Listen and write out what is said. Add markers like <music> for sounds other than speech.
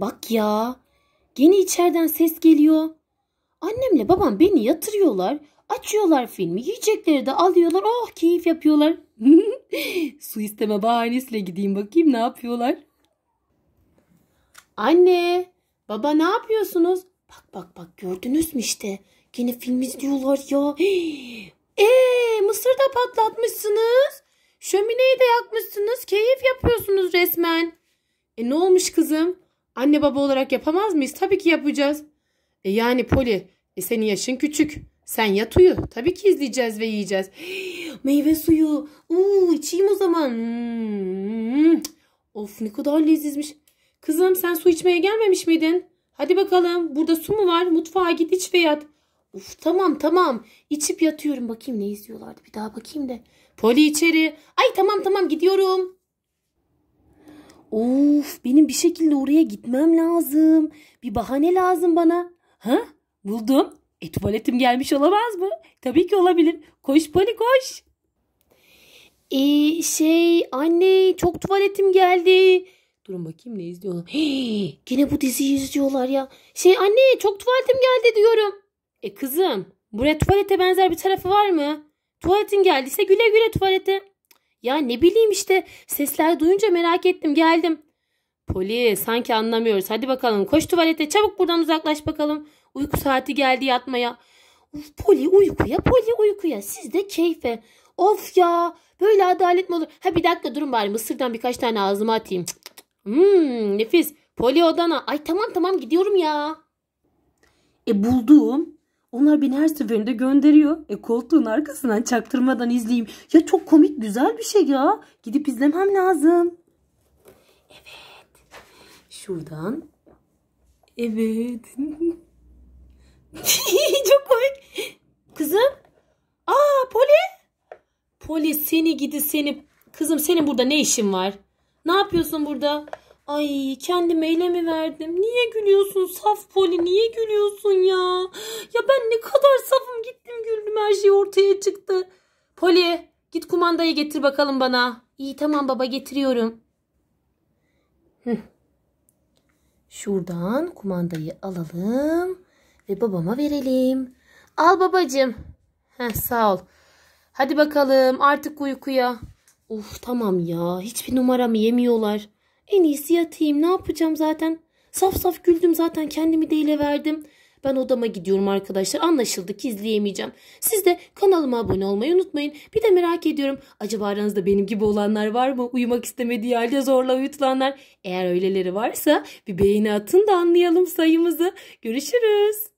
Bak ya. Gene içeriden ses geliyor. Annemle babam beni yatırıyorlar. Açıyorlar filmi. Yiyecekleri de alıyorlar. Oh keyif yapıyorlar. <laughs> Su isteme bahanesiyle gideyim bakayım ne yapıyorlar. Anne, baba ne yapıyorsunuz? Bak bak bak gördünüz mü işte. Gene film izliyorlar ya. Eee <gasps> mısır da patlatmışsınız. Şömineyi de yakmışsınız. Keyif yapıyorsunuz resmen. E ne olmuş kızım? Anne baba olarak yapamaz mıyız? Tabii ki yapacağız. E yani Poli e senin yaşın küçük. Sen yat uyu. Tabii ki izleyeceğiz ve yiyeceğiz. <gasps> meyve suyu. Uuu içeyim o zaman. Hmm. Of ne kadar lezizmiş. Kızım sen su içmeye gelmemiş miydin? Hadi bakalım burada su mu var? Mutfağa git iç ve yat. Uf tamam tamam. İçip yatıyorum. Bakayım ne izliyorlardı. Bir daha bakayım da. Poli içeri. Ay tamam tamam gidiyorum. Of benim bir şekilde oraya gitmem lazım. Bir bahane lazım bana. Ha? Buldum. E tuvaletim gelmiş olamaz mı? Tabii ki olabilir. Koş Poli koş. Ee, şey anne çok tuvaletim geldi. Durun bakayım ne izliyorlar. Hii, <gasps> gene bu diziyi izliyorlar ya. Şey anne çok tuvaletim geldi diyorum. E kızım buraya tuvalete benzer bir tarafı var mı? Tuvaletin geldiyse güle güle tuvalete. Ya ne bileyim işte sesler duyunca merak ettim geldim. Poli sanki anlamıyoruz. Hadi bakalım koş tuvalete çabuk buradan uzaklaş bakalım. Uyku saati geldi yatmaya. Uf, poli uykuya poli uykuya siz de keyfe. Of ya böyle adalet mi olur? Ha bir dakika durun bari mısırdan birkaç tane ağzıma atayım. Hmm, nefis. Poli odana. Ay tamam tamam gidiyorum ya. E buldum. Onlar beni her seferinde gönderiyor. E koltuğun arkasından çaktırmadan izleyeyim. Ya çok komik güzel bir şey ya. Gidip izlemem lazım. Evet. Şuradan. Evet. <laughs> çok komik. Kızım. Aa Poli. Poli seni gidi seni. Kızım senin burada ne işin var? Ne yapıyorsun burada? Ay kendime ele mi verdim? Niye gülüyorsun saf poli? Niye gülüyorsun ya? Ya ben ne kadar safım gittim güldüm her şey ortaya çıktı. Poli git kumandayı getir bakalım bana. İyi tamam baba getiriyorum. Şuradan kumandayı alalım ve babama verelim. Al babacım. Heh, sağ ol. Hadi bakalım artık uykuya. Uf tamam ya hiçbir numaramı yemiyorlar. En iyisi yatayım ne yapacağım zaten. Saf saf güldüm zaten kendimi deyle verdim. Ben odama gidiyorum arkadaşlar. Anlaşıldı ki izleyemeyeceğim. Siz de kanalıma abone olmayı unutmayın. Bir de merak ediyorum. Acaba aranızda benim gibi olanlar var mı? Uyumak istemediği halde zorla uyutulanlar. Eğer öyleleri varsa bir beğeni atın da anlayalım sayımızı. Görüşürüz.